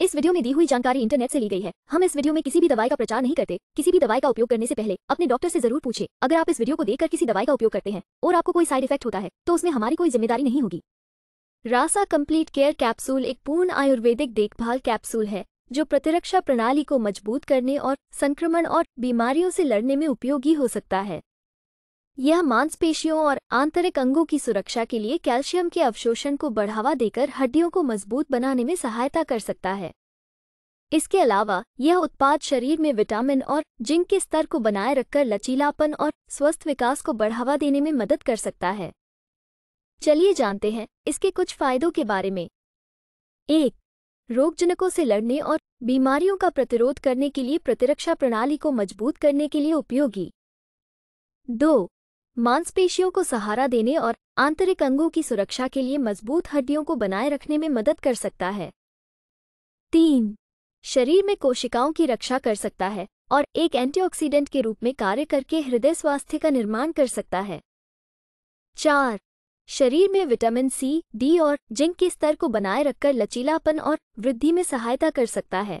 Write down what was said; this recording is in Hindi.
इस वीडियो में दी हुई जानकारी इंटरनेट से ली गई है हम इस वीडियो में किसी भी दवाई का प्रचार नहीं करते किसी भी दवाई का उपयोग करने से पहले अपने डॉक्टर से जरूर पूछे अगर आप इस वीडियो को देखकर किसी दवाई का उपयोग करते हैं और आपको कोई साइड इफेक्ट होता है तो उसमें हमारी कोई जिम्मेदारी नहीं होगी रासा कम्प्लीट केयर कैप्सूल एक पूर्ण आयुर्वेदिक देखभाल कैप्सूल है जो प्रतिरक्षा प्रणाली को मजबूत करने और संक्रमण और बीमारियों से लड़ने में उपयोगी हो सकता है यह मांसपेशियों और आंतरिक अंगों की सुरक्षा के लिए कैल्शियम के अवशोषण को बढ़ावा देकर हड्डियों को मजबूत बनाने में सहायता कर सकता है इसके अलावा यह उत्पाद शरीर में विटामिन और जिंक के स्तर को बनाए रखकर लचीलापन और स्वस्थ विकास को बढ़ावा देने में मदद कर सकता है चलिए जानते हैं इसके कुछ फायदों के बारे में एक रोगजनकों से लड़ने और बीमारियों का प्रतिरोध करने के लिए प्रतिरक्षा प्रणाली को मजबूत करने के लिए उपयोगी दो मांसपेशियों को सहारा देने और आंतरिक अंगों की सुरक्षा के लिए मजबूत हड्डियों को बनाए रखने में मदद कर सकता है तीन शरीर में कोशिकाओं की रक्षा कर सकता है और एक एंटीऑक्सीडेंट के रूप में कार्य करके हृदय स्वास्थ्य का निर्माण कर सकता है चार शरीर में विटामिन सी डी और जिंक के स्तर को बनाए रखकर लचीलापन और वृद्धि में सहायता कर सकता है